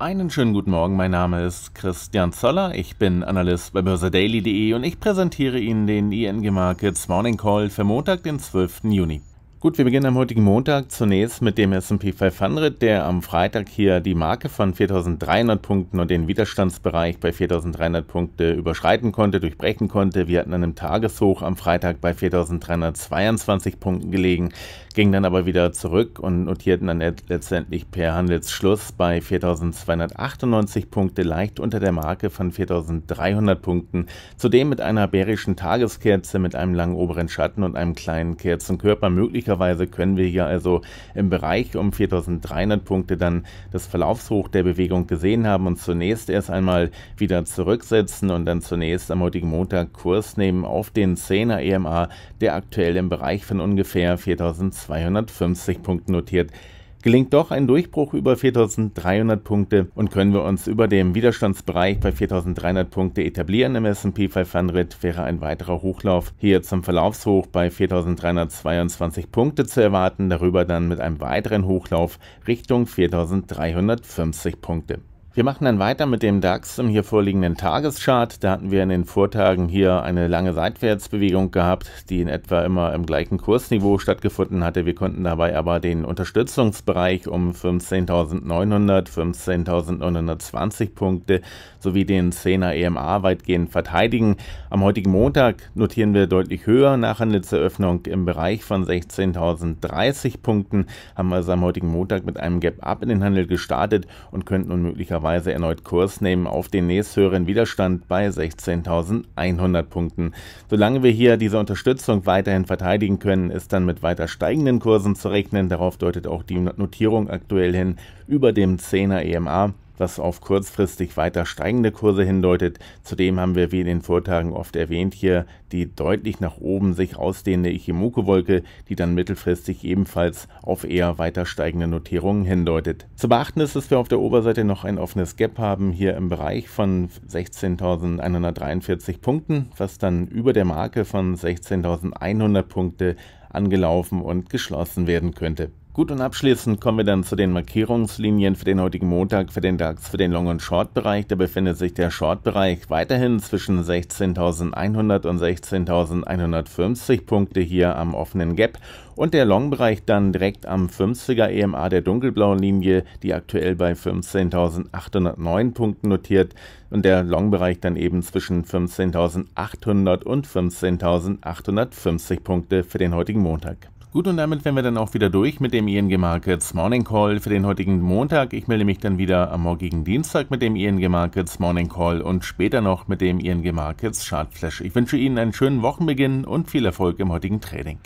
Einen schönen guten Morgen, mein Name ist Christian Zoller, ich bin Analyst bei börsedaily.de und ich präsentiere Ihnen den ING Markets Morning Call für Montag, den 12. Juni. Gut, wir beginnen am heutigen Montag zunächst mit dem SP 500, der am Freitag hier die Marke von 4300 Punkten und den Widerstandsbereich bei 4300 Punkte überschreiten konnte, durchbrechen konnte. Wir hatten an einem Tageshoch am Freitag bei 4322 Punkten gelegen, gingen dann aber wieder zurück und notierten dann letztendlich per Handelsschluss bei 4298 Punkte leicht unter der Marke von 4300 Punkten. Zudem mit einer bärischen Tageskerze mit einem langen oberen Schatten und einem kleinen Kerzenkörper möglicherweise Möglicherweise können wir hier also im Bereich um 4300 Punkte dann das Verlaufshoch der Bewegung gesehen haben und zunächst erst einmal wieder zurücksetzen und dann zunächst am heutigen Montag Kurs nehmen auf den 10er EMA, der aktuell im Bereich von ungefähr 4250 Punkten notiert gelingt doch ein Durchbruch über 4300 Punkte und können wir uns über dem Widerstandsbereich bei 4300 Punkte etablieren im S&P 500 wäre ein weiterer Hochlauf hier zum Verlaufshoch bei 4322 Punkte zu erwarten, darüber dann mit einem weiteren Hochlauf Richtung 4350 Punkte. Wir machen dann weiter mit dem DAX im hier vorliegenden Tageschart. Da hatten wir in den Vortagen hier eine lange Seitwärtsbewegung gehabt, die in etwa immer im gleichen Kursniveau stattgefunden hatte. Wir konnten dabei aber den Unterstützungsbereich um 15.900, 15.920 Punkte sowie den 10er EMA weitgehend verteidigen. Am heutigen Montag notieren wir deutlich höher nach Handelseröffnung im Bereich von 16.030 Punkten, haben also am heutigen Montag mit einem Gap-Up in den Handel gestartet und könnten nun möglicherweise möglicherweise erneut Kurs nehmen auf den nächsthöheren Widerstand bei 16.100 Punkten. Solange wir hier diese Unterstützung weiterhin verteidigen können, ist dann mit weiter steigenden Kursen zu rechnen. Darauf deutet auch die Notierung aktuell hin über dem 10er EMA was auf kurzfristig weiter steigende Kurse hindeutet. Zudem haben wir, wie in den Vortagen oft erwähnt, hier die deutlich nach oben sich ausdehnende Ichimoku-Wolke, die dann mittelfristig ebenfalls auf eher weiter steigende Notierungen hindeutet. Zu beachten ist, dass wir auf der Oberseite noch ein offenes Gap haben, hier im Bereich von 16.143 Punkten, was dann über der Marke von 16.100 Punkte angelaufen und geschlossen werden könnte. Gut, und abschließend kommen wir dann zu den Markierungslinien für den heutigen Montag, für den DAX, für den Long- und Short-Bereich. Da befindet sich der Short-Bereich weiterhin zwischen 16.100 und 16.150 Punkte hier am offenen Gap und der Long-Bereich dann direkt am 50er EMA der dunkelblauen Linie, die aktuell bei 15.809 Punkten notiert und der Long-Bereich dann eben zwischen 15.800 und 15.850 Punkte für den heutigen Montag. Gut, und damit wären wir dann auch wieder durch mit dem ING Markets Morning Call für den heutigen Montag. Ich melde mich dann wieder am morgigen Dienstag mit dem ING Markets Morning Call und später noch mit dem ING Markets Chartflash. Ich wünsche Ihnen einen schönen Wochenbeginn und viel Erfolg im heutigen Trading.